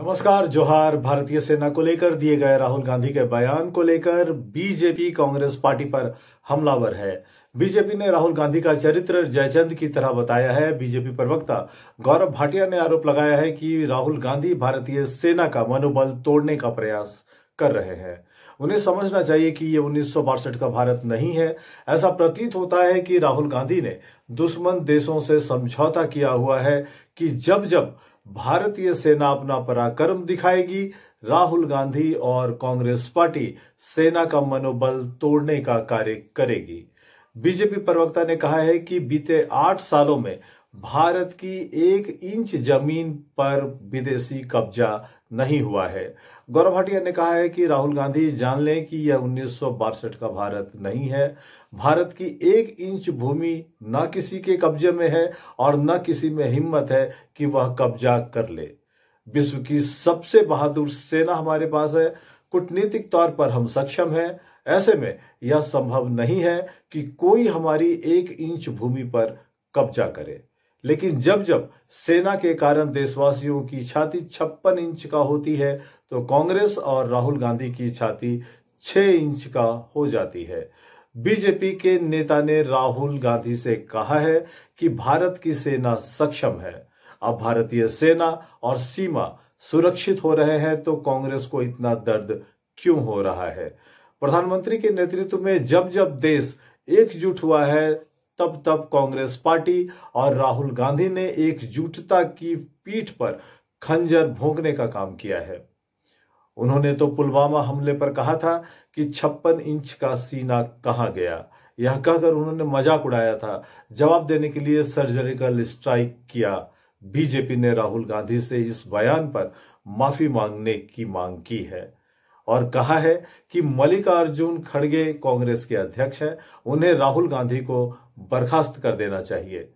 नमस्कार जोहार भारतीय सेना को लेकर दिए गए राहुल गांधी के बयान को लेकर बीजेपी कांग्रेस पार्टी पर हमलावर है बीजेपी ने राहुल गांधी का चरित्र जयचंद की तरह बताया है बीजेपी प्रवक्ता गौरव भाटिया ने आरोप लगाया है कि राहुल गांधी भारतीय सेना का मनोबल तोड़ने का प्रयास कर रहे हैं उन्हें समझना चाहिए कि ये उन्नीस का भारत नहीं है ऐसा प्रतीत होता है कि राहुल गांधी ने दुश्मन देशों से समझौता किया हुआ है कि जब जब भारतीय सेना अपना पराक्रम दिखाएगी राहुल गांधी और कांग्रेस पार्टी सेना का मनोबल तोड़ने का कार्य करेगी बीजेपी प्रवक्ता ने कहा है कि बीते आठ सालों में भारत की एक इंच जमीन पर विदेशी कब्जा नहीं हुआ है गौरव भाटिया ने कहा है कि राहुल गांधी जान लें कि यह उन्नीस का भारत नहीं है भारत की एक इंच भूमि न किसी के कब्जे में है और न किसी में हिम्मत है कि वह कब्जा कर ले विश्व की सबसे बहादुर सेना हमारे पास है कूटनीतिक तौर पर हम सक्षम हैं ऐसे में यह संभव नहीं है कि कोई हमारी एक इंच भूमि पर कब्जा करे लेकिन जब जब सेना के कारण देशवासियों की छाती छप्पन इंच का होती है तो कांग्रेस और राहुल गांधी की छाती छह इंच का हो जाती है बीजेपी के नेता ने राहुल गांधी से कहा है कि भारत की सेना सक्षम है अब भारतीय सेना और सीमा सुरक्षित हो रहे हैं तो कांग्रेस को इतना दर्द क्यों हो रहा है प्रधानमंत्री के नेतृत्व में जब जब देश एकजुट हुआ है तब तब कांग्रेस पार्टी और राहुल गांधी ने एकजुटता की पीठ पर खंजर भोंकने का काम किया है उन्होंने तो पुलवामा हमले पर कहा था कि छप्पन इंच का सीना कहा गया यह कहकर उन्होंने मजाक उड़ाया था जवाब देने के लिए सर्जरिकल स्ट्राइक किया बीजेपी ने राहुल गांधी से इस बयान पर माफी मांगने की मांग की है और कहा है कि मल्लिकार्जुन खड़गे कांग्रेस के अध्यक्ष हैं उन्हें राहुल गांधी को बर्खास्त कर देना चाहिए